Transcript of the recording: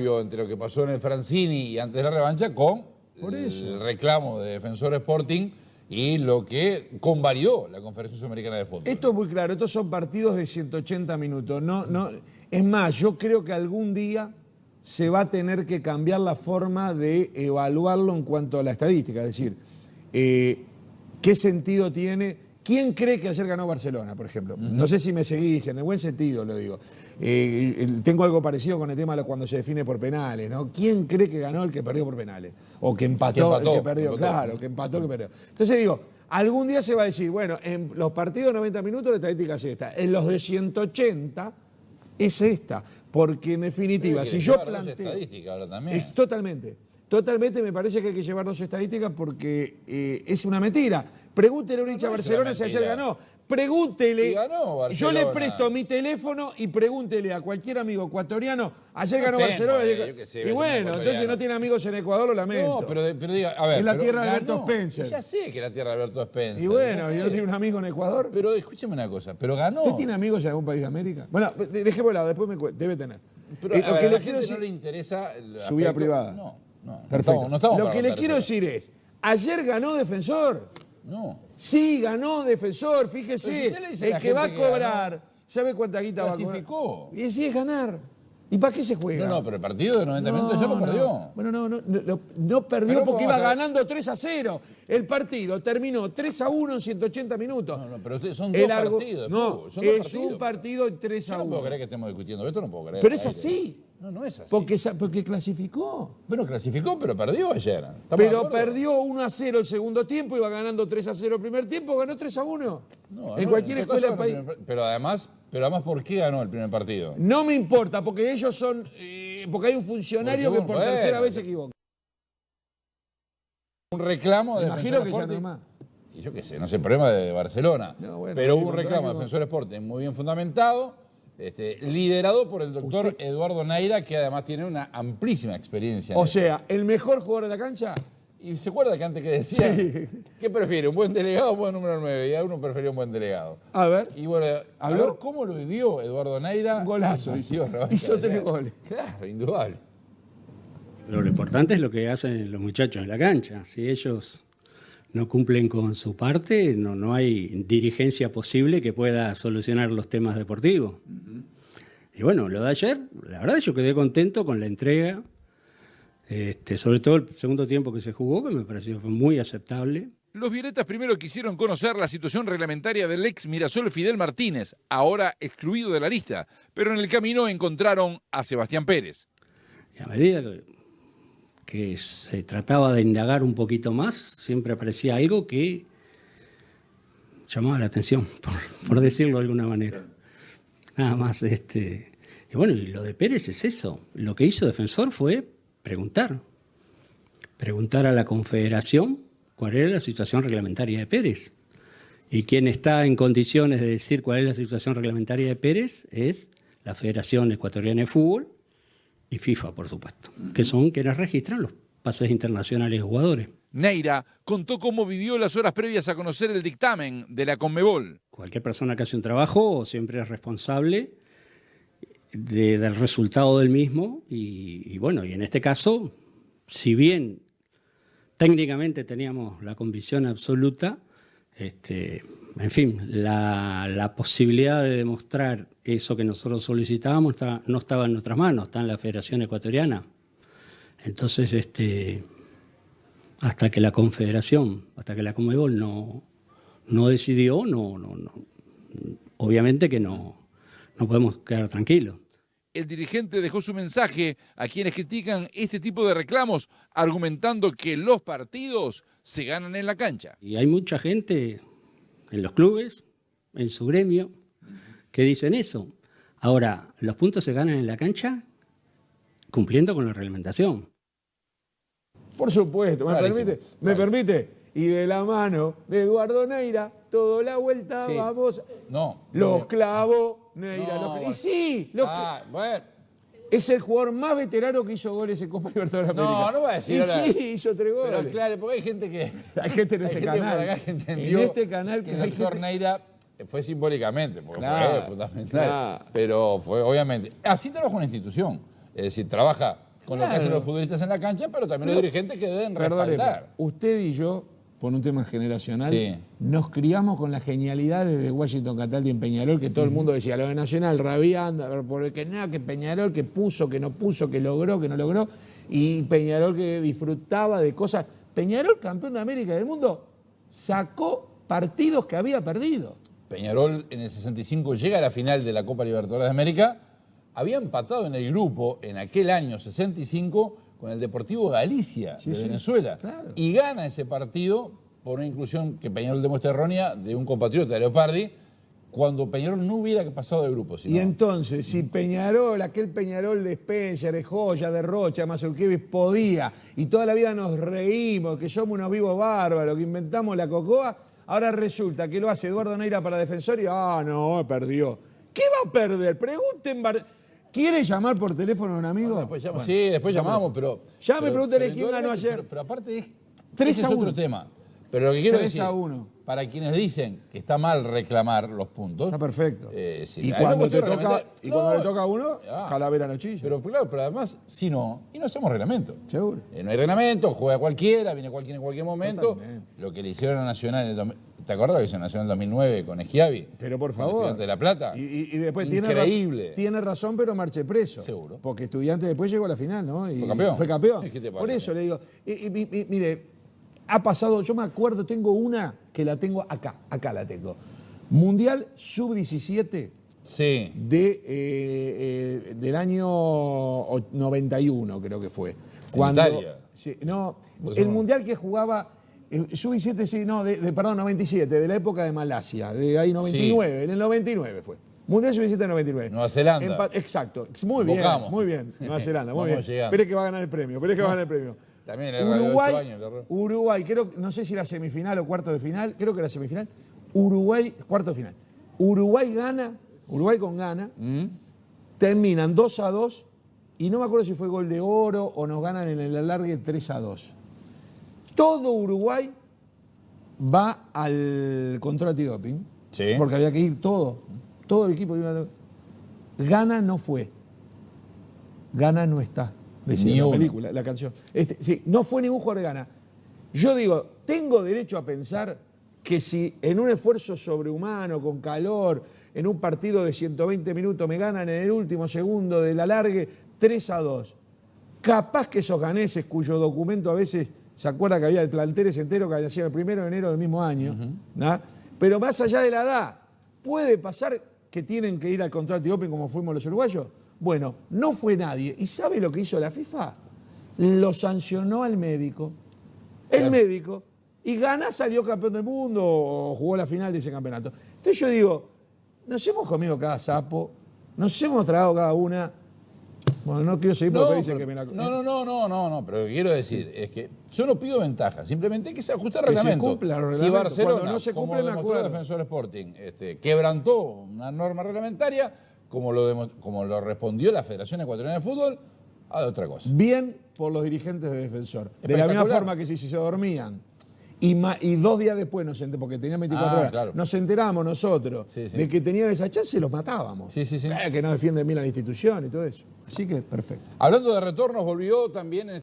entre lo que pasó en el Francini y antes de la revancha con el reclamo de Defensor Sporting y lo que convalidó la Conferencia Sudamericana de Fútbol. Esto es muy claro, estos son partidos de 180 minutos. No, no, es más, yo creo que algún día se va a tener que cambiar la forma de evaluarlo en cuanto a la estadística, es decir, eh, qué sentido tiene ¿Quién cree que ayer ganó Barcelona, por ejemplo? No sé si me seguís, en el buen sentido lo digo. Eh, tengo algo parecido con el tema de cuando se define por penales, ¿no? ¿Quién cree que ganó el que perdió por penales? O que empató, el que, perdió, claro, que empató el que perdió. Entonces digo, algún día se va a decir, bueno, en los partidos de 90 minutos la estadística es esta, en los de 180 es esta, porque en definitiva, si yo planteo... Es totalmente. Totalmente me parece que hay que llevar dos estadísticas porque eh, es una mentira. Pregúntele a un hincha Barcelona si ayer ganó. Pregúntele. yo le presto mi teléfono y pregúntele a cualquier amigo ecuatoriano. Ayer ganó Barcelona. Eh, y bueno, entonces no tiene amigos en Ecuador, lo lamento. No, pero, diga, a ver. Es la tierra de Alberto Spencer. Ya sé que es la tierra de Alberto Spencer. Y bueno, yo no tengo un amigo en Ecuador. Pero escúcheme una cosa, pero ganó. ¿Usted tiene amigos en algún país de América? Bueno, lado, después me Debe tener. Pero eh, a, no le interesa. su vida privada. No. No, no Lo que le quiero decir es, ayer ganó Defensor. No. Sí, ganó Defensor, fíjese. el que va a cobrar, ¿sabe cuánta guita va a cobrar? Y sí es ganar. ¿Y para qué se juega? No, no, pero el partido de 90 minutos ya lo perdió. Bueno, no, no, no, perdió porque iba ganando 3 a 0. El partido terminó 3 a 1 en 180 minutos. No, no, pero son dos partidos. No, es un partido de 3 a 1. Yo no puedo creer que estemos discutiendo esto, no puedo creer. Pero es así. No, no es así. Porque, clasificó. Bueno, clasificó, pero perdió ayer. Pero perdió 1 a 0 el segundo tiempo, iba ganando 3 a 0 el primer tiempo, ganó 3 a 1. en cualquier escuela del país. pero además, pero además, ¿por qué ganó el primer partido? No me importa, porque ellos son. Eh, porque hay un funcionario que por tercera vez se equivoca. Un reclamo de. Imagino que ya no más y yo qué sé, no sé, problema de Barcelona. pero hubo un reclamo de Defensor Esporte muy bien fundamentado este, liderado por el doctor Eduardo Naira, que además tiene una amplísima experiencia. O sea, el mejor jugador de la cancha. Y se acuerda que antes que decía, ¿qué prefiere? ¿Un buen delegado o un buen número 9? Y a uno prefería un buen delegado. A ver. Y bueno, a, cómo lo vivió Eduardo Naira. Un golazo. Hizo, tres goles. Claro, indudable. lo importante es lo que hacen los muchachos en la cancha. Si ellos no cumplen con su parte, no, no hay dirigencia posible que pueda solucionar los temas deportivos. Y bueno, lo de ayer, la verdad yo quedé contento con la entrega, este, sobre todo el segundo tiempo que se jugó, que me pareció fue muy aceptable. Los violetas primero quisieron conocer la situación reglamentaria del ex Mirasol Fidel Martínez, ahora excluido de la lista, pero en el camino encontraron a Sebastián Pérez. a medida que que se trataba de indagar un poquito más, siempre aparecía algo que llamaba la atención, por, decirlo de alguna manera. Nada más, este. Y bueno, y lo de Pérez es eso. Lo que hizo Defensor fue preguntar. Preguntar a la Confederación cuál era la situación reglamentaria de Pérez. Y quien está en condiciones de decir cuál es la situación reglamentaria de Pérez es la Federación Ecuatoriana de Fútbol y FIFA, por supuesto, que son quienes registran los pases internacionales de jugadores. Neira contó cómo vivió las horas previas a conocer el dictamen de la Conmebol. Cualquier persona que hace un trabajo siempre es responsable del resultado del mismo y, bueno, y en este caso, si bien técnicamente teníamos la convicción absoluta, este, en fin, la, posibilidad de demostrar eso que nosotros solicitábamos no estaba en nuestras manos, está en la Federación Ecuatoriana. Entonces, este, hasta que la Confederación, hasta que la Comebol no, no decidió, no, no, no, obviamente que no, no podemos quedar tranquilos. El dirigente dejó su mensaje a quienes critican este tipo de reclamos, argumentando que los partidos se ganan en la cancha. Y hay mucha gente, en los clubes, en su gremio, que dicen eso. Ahora, los puntos se ganan en la cancha cumpliendo con la reglamentación. Por supuesto, ¿me permite? ¿Me permite? Y de la mano de Eduardo Neira, toda la vuelta, vamos. No. Los clavos, ah. Neira. Y sí, los ah, bueno. Es el jugador más veterano que hizo goles en Copa Libertadores no, América. No, no voy a decir. Y sí, hizo tres goles. claro, porque hay gente que. Hay gente en este canal. acá que entendió en este canal que. el doctor fue simbólicamente, porque fue fundamental. Pero fue, obviamente. Así trabaja una institución. Es decir, trabaja con lo que hacen los futbolistas en la cancha, pero también los dirigentes que deben respaldar. Usted y yo por un tema generacional. Nos criamos con la genialidades de Washington Cataldi en Peñarol, que todo el mundo decía, lo de Nacional, rabiando, porque nada, que Peñarol que puso, que no puso, que logró, que no logró, y Peñarol que disfrutaba de cosas. Peñarol, campeón de América del mundo, sacó partidos que había perdido. Peñarol en el 65 llega a la final de la Copa Libertadores de América, había empatado en el grupo en aquel año 65 con el Deportivo Galicia de Venezuela. Y gana ese partido por una inclusión que Peñarol demuestra errónea de un compatriota de Leopardi, cuando Peñarol no hubiera pasado de grupo. Y entonces, si Peñarol, aquel Peñarol de Spencer, de Joya, de Rocha, Mazurkiewicz, podía, y toda la vida nos reímos, que somos unos vivos bárbaros, que inventamos la cocoa, ahora resulta que lo hace Eduardo Neira para defensor y, ah, no, perdió. ¿Qué va a perder? Pregunten... ¿Quiere llamar por teléfono a un amigo? sí, después llamamos, pero. Ya me pregúntale quién ganó ayer. Pero, aparte es. 3 a 1. Es otro tema. Pero lo que quiero decir. 3 a 1. Para quienes dicen que está mal reclamar los puntos. Está perfecto. y cuando, toca, le toca a uno, ah. calavera no Pero claro, pero además, si no, y no hacemos reglamento. Seguro. Eh, no hay reglamento, juega cualquiera, viene cualquiera en cualquier momento. Lo que le hicieron a Nacional en el ¿Te acuerdas que se nació en 2009 con Esquiavi? Pero por favor. de La Plata. Y, después Increíble. Tiene razón, pero marché preso. Seguro. Porque estudiante después llegó a la final, ¿no? fue campeón. Fue campeón. Por eso le digo. mire, ha pasado, yo me acuerdo, tengo una que la tengo acá, acá la tengo. Mundial Sub-17 sí. de, eh, eh, del año 91, creo que fue. Italia? no, el Mundial que jugaba eh, sub sí, no, de, perdón, 97, de la época de Malasia, de ahí 99, en el 99 fue. Mundial sub en el 99. Nueva Zelanda. exacto, muy bien, muy bien, Nueva Zelanda, muy bien. Esperé que va a ganar el premio, pero que va a ganar el premio. También Uruguay, años, Uruguay, creo, no sé si era semifinal o cuarto de final, creo que era semifinal. Uruguay, cuarto de final. Uruguay gana, Uruguay con gana, mm. terminan 2 a 2 y no me acuerdo si fue gol de oro o nos ganan en el alargue 3 a 2 todo Uruguay va al control antidoping. Porque había que ir todo. Todo el equipo. Gana no fue. Gana no está. la película, la canción. Este, sí, no fue ningún jugador de Gana. Yo digo, tengo derecho a pensar que si en un esfuerzo sobrehumano, con calor, en un partido de 120 minutos me ganan en el último segundo del la alargue 3 a 2. Capaz que esos ganeses, cuyo documento a veces ¿Se acuerda que había planteles enteros que sido el primero de enero del mismo año? Pero más allá de la edad, ¿puede pasar que tienen que ir al control antidoping como fuimos los uruguayos? Bueno, no fue nadie. ¿Y sabe lo que hizo la FIFA? Lo sancionó al médico. El médico. Y gana salió campeón del mundo o jugó la final de ese campeonato. Entonces yo digo, nos hemos comido cada sapo, nos hemos tragado cada una bueno, no quiero seguir porque no, dicen que me la... No, no, ¿eh? no, no, no, no, pero lo que quiero decir es que yo no pido ventaja, simplemente que se ajuste el reglamento. Si Barcelona, no se cumple, como demostró el Defensor Sporting, este, quebrantó una norma reglamentaria, como lo, respondió la Federación Ecuatoriana de Fútbol, a otra cosa. Bien por los dirigentes de Defensor. De la misma forma que si se dormían y, y, dos días después nos enteramos, porque tenía 24 ah, horas, nos enteramos nosotros de que tenían esa chance y los matábamos. Sí, eh, que no defiende bien la institución y todo eso. Así que perfecto. Hablando de retornos, volvió también